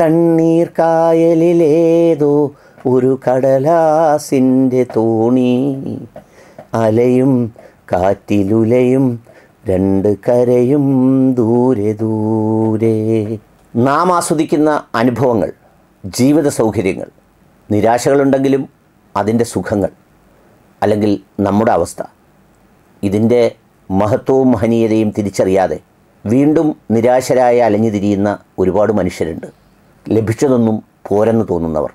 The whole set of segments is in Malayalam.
കണ്ണീർ കായലിലേതോ ഒരു കടലാസിൻ്റെ തോണി അലയും കാറ്റിലുലയും രണ്ട് കരയും ദൂരെ ദൂരെ നാം ആസ്വദിക്കുന്ന അനുഭവങ്ങൾ ജീവിത സൗകര്യങ്ങൾ നിരാശകളുണ്ടെങ്കിലും അതിൻ്റെ സുഖങ്ങൾ അല്ലെങ്കിൽ നമ്മുടെ അവസ്ഥ ഇതിൻ്റെ മഹത്വവും മഹനീയതയും തിരിച്ചറിയാതെ വീണ്ടും നിരാശരായ അലഞ്ഞു തിരിയുന്ന ഒരുപാട് മനുഷ്യരുണ്ട് ലഭിച്ചതൊന്നും പോരെന്ന് തോന്നുന്നവർ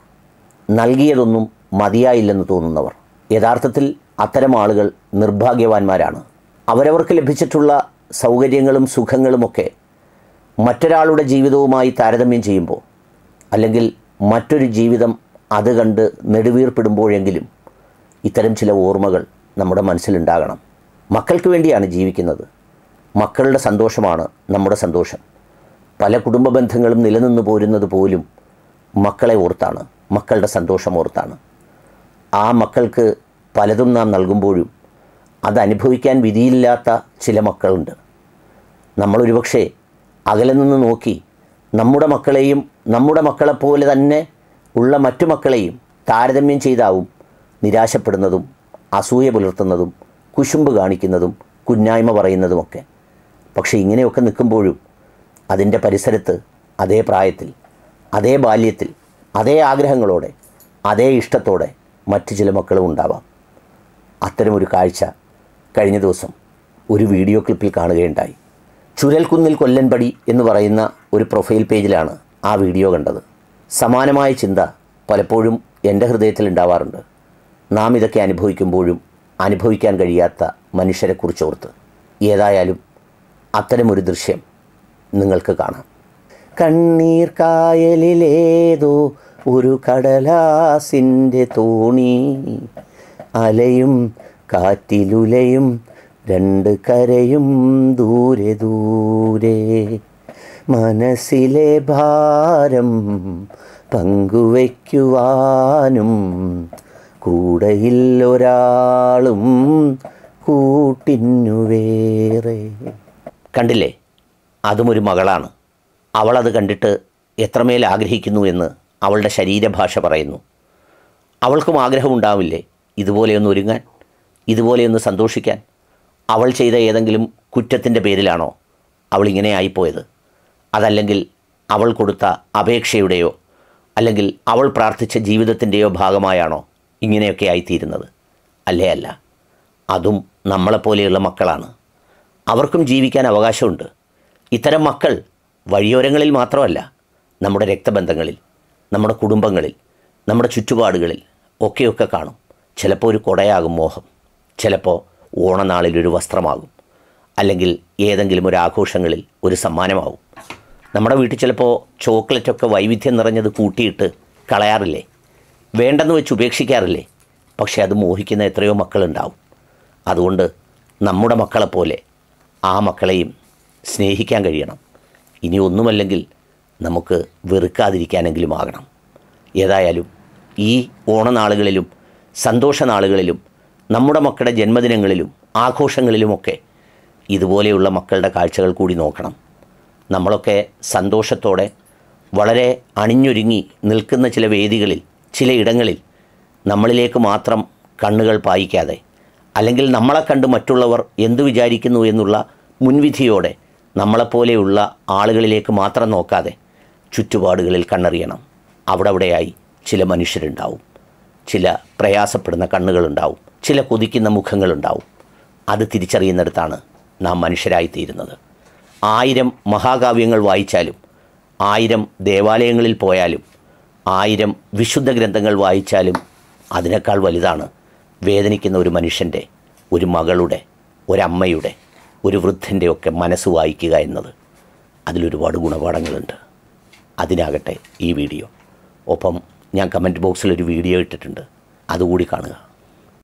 നൽകിയതൊന്നും മതിയായില്ലെന്ന് തോന്നുന്നവർ യഥാർത്ഥത്തിൽ അത്തരം ആളുകൾ നിർഭാഗ്യവാന്മാരാണ് അവരവർക്ക് ലഭിച്ചിട്ടുള്ള സൗകര്യങ്ങളും സുഖങ്ങളുമൊക്കെ മറ്റൊരാളുടെ ജീവിതവുമായി താരതമ്യം ചെയ്യുമ്പോൾ അല്ലെങ്കിൽ മറ്റൊരു ജീവിതം അത് കണ്ട് നെടുവീർപ്പെടുമ്പോഴെങ്കിലും ഇത്തരം ചില ഓർമ്മകൾ നമ്മുടെ മനസ്സിലുണ്ടാകണം മക്കൾക്ക് വേണ്ടിയാണ് ജീവിക്കുന്നത് മക്കളുടെ സന്തോഷമാണ് നമ്മുടെ സന്തോഷം പല കുടുംബ ബന്ധങ്ങളും നിലനിന്ന് പോരുന്നത് പോലും മക്കളെ ഓർത്താണ് മക്കളുടെ സന്തോഷം ഓർത്താണ് ആ മക്കൾക്ക് പലതും നാം നൽകുമ്പോഴും അതനുഭവിക്കാൻ വിധിയില്ലാത്ത ചില മക്കളുണ്ട് നമ്മളൊരുപക്ഷെ അകലെ നിന്ന് നോക്കി നമ്മുടെ മക്കളെയും നമ്മുടെ മക്കളെപ്പോലെ തന്നെ ഉള്ള മറ്റു മക്കളെയും താരതമ്യം ചെയ്താവും നിരാശപ്പെടുന്നതും അസൂയ പുലർത്തുന്നതും കുശുമ്പ് കാണിക്കുന്നതും കുന്നായ്മ പറയുന്നതുമൊക്കെ പക്ഷേ ഇങ്ങനെയൊക്കെ നിൽക്കുമ്പോഴും അതിൻ്റെ പരിസരത്ത് അതേ പ്രായത്തിൽ അതേ ബാല്യത്തിൽ അതേ ആഗ്രഹങ്ങളോടെ അതേ ഇഷ്ടത്തോടെ മറ്റ് ചില മക്കളും ഉണ്ടാവാം അത്തരമൊരു കാഴ്ച കഴിഞ്ഞ ദിവസം ഒരു വീഡിയോ ക്ലിപ്പിൽ കാണുകയുണ്ടായി ചുരൽക്കുന്നിൽ കൊല്ലൻപടി എന്ന് പറയുന്ന ഒരു പ്രൊഫൈൽ പേജിലാണ് ആ വീഡിയോ കണ്ടത് സമാനമായ ചിന്ത പലപ്പോഴും എൻ്റെ ഹൃദയത്തിൽ ഉണ്ടാവാറുണ്ട് നാം ഇതൊക്കെ അനുഭവിക്കുമ്പോഴും അനുഭവിക്കാൻ കഴിയാത്ത മനുഷ്യരെക്കുറിച്ചോർത്ത് ഏതായാലും അത്തരമൊരു ദൃശ്യം നിങ്ങൾക്ക് കാണാം കണ്ണീർ കായലിലേതോ ഒരു കടലാസിൻ്റെ തോണി അലയും കാറ്റിലുലയും രണ്ട് കരയും ദൂരെ ദൂരെ മനസ്സിലെ ഭാരം പങ്കുവയ്ക്കുവാനും കൂടെയില്ലൊരാളും കൂട്ടിന്നു വേറെ കണ്ടില്ലേ അതും ഒരു മകളാണ് അവളത് കണ്ടിട്ട് എത്രമേൽ ആഗ്രഹിക്കുന്നു എന്ന് അവളുടെ ശരീരഭാഷ പറയുന്നു അവൾക്കും ആഗ്രഹമുണ്ടാവില്ലേ ഇതുപോലെയൊന്ന് ഒരുങ്ങാൻ ഇതുപോലെയൊന്ന് സന്തോഷിക്കാൻ അവൾ ചെയ്ത ഏതെങ്കിലും കുറ്റത്തിൻ്റെ പേരിലാണോ അവൾ ഇങ്ങനെ ആയിപ്പോയത് അതല്ലെങ്കിൽ അവൾ കൊടുത്ത അപേക്ഷയുടെയോ അല്ലെങ്കിൽ അവൾ പ്രാർത്ഥിച്ച ജീവിതത്തിൻ്റെയോ ഭാഗമായാണോ ഇങ്ങനെയൊക്കെ ആയിത്തീരുന്നത് അല്ലേ അല്ല അതും നമ്മളെപ്പോലെയുള്ള മക്കളാണ് അവർക്കും ജീവിക്കാൻ അവകാശമുണ്ട് ഇത്തരം മക്കൾ വഴിയോരങ്ങളിൽ മാത്രമല്ല നമ്മുടെ രക്തബന്ധങ്ങളിൽ നമ്മുടെ കുടുംബങ്ങളിൽ നമ്മുടെ ചുറ്റുപാടുകളിൽ ഒക്കെയൊക്കെ കാണും ചിലപ്പോൾ ഒരു കൊടയാകും മോഹം ചിലപ്പോൾ ഒരു വസ്ത്രമാകും അല്ലെങ്കിൽ ഏതെങ്കിലും ഒരു ആഘോഷങ്ങളിൽ ഒരു സമ്മാനമാകും നമ്മുടെ വീട്ടിൽ ചിലപ്പോൾ ചോക്ലേറ്റൊക്കെ വൈവിധ്യം നിറഞ്ഞത് കൂട്ടിയിട്ട് കളയാറില്ലേ വേണ്ടെന്ന് വെച്ച് ഉപേക്ഷിക്കാറില്ലേ പക്ഷേ അത് മോഹിക്കുന്ന എത്രയോ മക്കളുണ്ടാവും അതുകൊണ്ട് നമ്മുടെ മക്കളെപ്പോലെ ആ മക്കളെയും സ്നേഹിക്കാൻ കഴിയണം ഇനി ഒന്നുമല്ലെങ്കിൽ നമുക്ക് വെറുക്കാതിരിക്കാനെങ്കിലും ആകണം ഏതായാലും ഈ ഓണനാളുകളിലും സന്തോഷനാളുകളിലും നമ്മുടെ മക്കളുടെ ജന്മദിനങ്ങളിലും ആഘോഷങ്ങളിലുമൊക്കെ ഇതുപോലെയുള്ള മക്കളുടെ കാഴ്ചകൾ കൂടി നോക്കണം നമ്മളൊക്കെ സന്തോഷത്തോടെ വളരെ അണിഞ്ഞൊരുങ്ങി നിൽക്കുന്ന ചില വേദികളിൽ ചില ഇടങ്ങളിൽ നമ്മളിലേക്ക് മാത്രം കണ്ണുകൾ പായിക്കാതെ അല്ലെങ്കിൽ നമ്മളെ കണ്ട് മറ്റുള്ളവർ എന്തു വിചാരിക്കുന്നു എന്നുള്ള മുൻവിധിയോടെ നമ്മളെപ്പോലെയുള്ള ആളുകളിലേക്ക് മാത്രം നോക്കാതെ ചുറ്റുപാടുകളിൽ കണ്ണറിയണം അവിടെ അവിടെയായി ചില മനുഷ്യരുണ്ടാവും ചില പ്രയാസപ്പെടുന്ന കണ്ണുകളുണ്ടാവും ചില കൊതിക്കുന്ന മുഖങ്ങളുണ്ടാവും അത് തിരിച്ചറിയുന്നിടത്താണ് നാം മനുഷ്യരായിത്തീരുന്നത് ആയിരം മഹാകാവ്യങ്ങൾ വായിച്ചാലും ആയിരം ദേവാലയങ്ങളിൽ പോയാലും ആയിരം വിശുദ്ധ ഗ്രന്ഥങ്ങൾ വായിച്ചാലും അതിനേക്കാൾ വലുതാണ് വേദനിക്കുന്ന ഒരു മനുഷ്യൻ്റെ ഒരു മകളുടെ ഒരമ്മയുടെ ഒരു വൃദ്ധൻ്റെയൊക്കെ മനസ്സ് വായിക്കുക എന്നത് അതിലൊരുപാട് ഗുണപാഠങ്ങളുണ്ട് അതിനാകട്ടെ ഈ വീഡിയോ ഒപ്പം ഞാൻ കമൻറ്റ് ബോക്സിൽ ഒരു വീഡിയോ ഇട്ടിട്ടുണ്ട് അതുകൂടി കാണുക